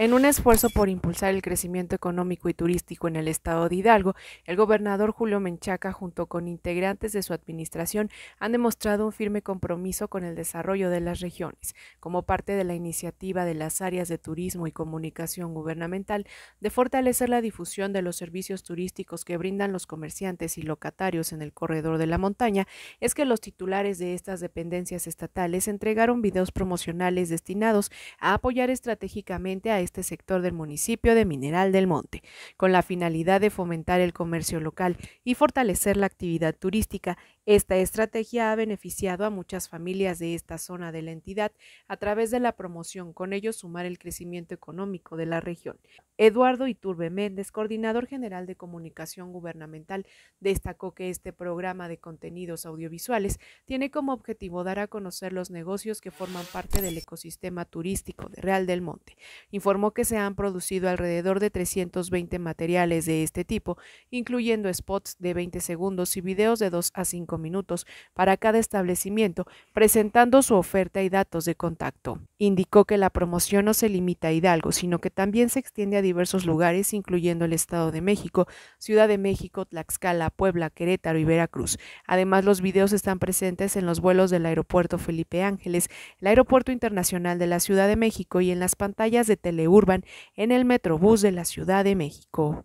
En un esfuerzo por impulsar el crecimiento económico y turístico en el estado de Hidalgo, el gobernador Julio Menchaca, junto con integrantes de su administración, han demostrado un firme compromiso con el desarrollo de las regiones, como parte de la iniciativa de las áreas de turismo y comunicación gubernamental de fortalecer la difusión de los servicios turísticos que brindan los comerciantes y locatarios en el corredor de la montaña, es que los titulares de estas dependencias estatales entregaron videos promocionales destinados a apoyar estratégicamente a este sector del municipio de Mineral del Monte, con la finalidad de fomentar el comercio local y fortalecer la actividad turística esta estrategia ha beneficiado a muchas familias de esta zona de la entidad a través de la promoción, con ello sumar el crecimiento económico de la región. Eduardo Iturbe Méndez, coordinador general de comunicación gubernamental, destacó que este programa de contenidos audiovisuales tiene como objetivo dar a conocer los negocios que forman parte del ecosistema turístico de Real del Monte. Informó que se han producido alrededor de 320 materiales de este tipo, incluyendo spots de 20 segundos y videos de 2 a 5 minutos para cada establecimiento, presentando su oferta y datos de contacto. Indicó que la promoción no se limita a Hidalgo, sino que también se extiende a diversos lugares, incluyendo el Estado de México, Ciudad de México, Tlaxcala, Puebla, Querétaro y Veracruz. Además, los videos están presentes en los vuelos del Aeropuerto Felipe Ángeles, el Aeropuerto Internacional de la Ciudad de México y en las pantallas de Teleurban en el Metrobús de la Ciudad de México.